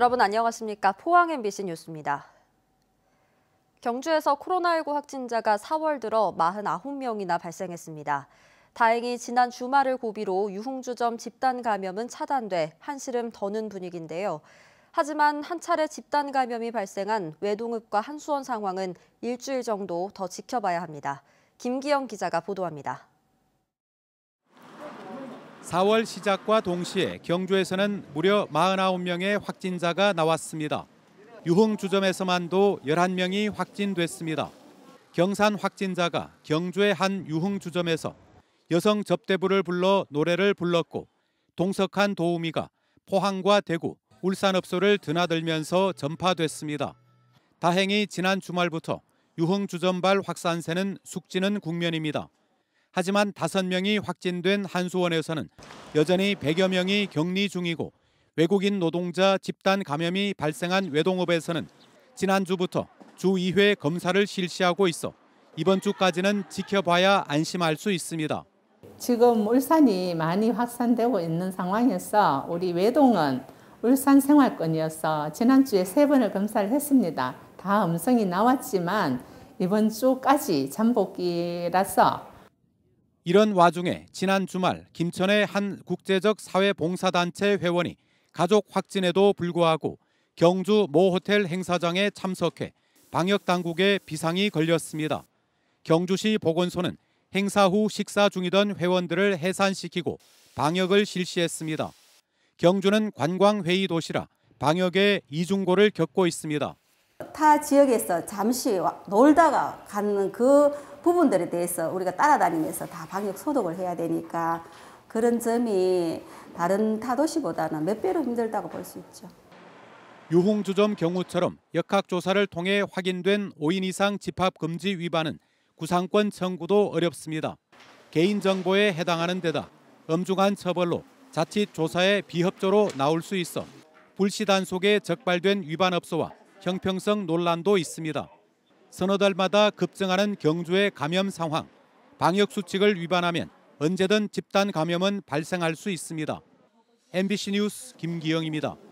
여러분 안녕하십니까? 포항 MBC 뉴스입니다. 경주에서 코로나19 확진자가 4월 들어 49명이나 발생했습니다. 다행히 지난 주말을 고비로 유흥주점 집단 감염은 차단돼 한시름 더는 분위기인데요. 하지만 한 차례 집단 감염이 발생한 외동읍과 한수원 상황은 일주일 정도 더 지켜봐야 합니다. 김기영 기자가 보도합니다. 4월 시작과 동시에 경주에서는 무려 49명의 확진자가 나왔습니다. 유흥 주점에서만도 11명이 확진됐습니다. 경산 확진자가 경주의 한 유흥 주점에서 여성 접대부를 불러 노래를 불렀고 동석한 도우미가 포항과 대구, 울산업소를 드나들면서 전파됐습니다. 다행히 지난 주말부터 유흥 주점발 확산세는 숙지는 국면입니다. 하지만 다섯 명이 확진된 한수원에서는 여전히 100여 명이 격리 중이고 외국인 노동자 집단 감염이 발생한 외동업에서는 지난주부터 주 2회 검사를 실시하고 있어 이번 주까지는 지켜봐야 안심할 수 있습니다. 지금 울산이 많이 확산되고 있는 상황에서 우리 외동은 울산 생활권이어서 지난주에 세 번을 검사를 했습니다. 다 음성이 나왔지만 이번 주까지 잠복기라서 이런 와중에 지난 주말 김천의 한 국제적 사회봉사단체 회원이 가족 확진에도 불구하고 경주 모 호텔 행사장에 참석해 방역 당국에 비상이 걸렸습니다. 경주시 보건소는 행사 후 식사 중이던 회원들을 해산시키고 방역을 실시했습니다. 경주는 관광회의 도시라 방역에 이중고를 겪고 있니다 습타 지역에서 잠시 놀다가 가는 그 부분들에 대해서 우리가 따라다니면서 다 방역 소독을 해야 되니까 그런 점이 다른 타도시보다는 몇 배로 힘들다고 볼 수 있죠. 유홍주점 경우처럼 역학조사를 통해 확인된 5인 이상 집합금지 위반은 구상권 청구도 어렵습니다. 개인정보에 해당하는 데다 엄중한 처벌로 자칫 조사에 비협조로 나올 수 있어 불시단속에 적발된 위반업소와 형평성 논란도 있습니다. 서너 달마다 급증하는 경주의 감염 상황, 방역 수칙을 위반하면 언제든 집단 감염은 발생할 수 있습니다. MBC 뉴스 김기영입니다.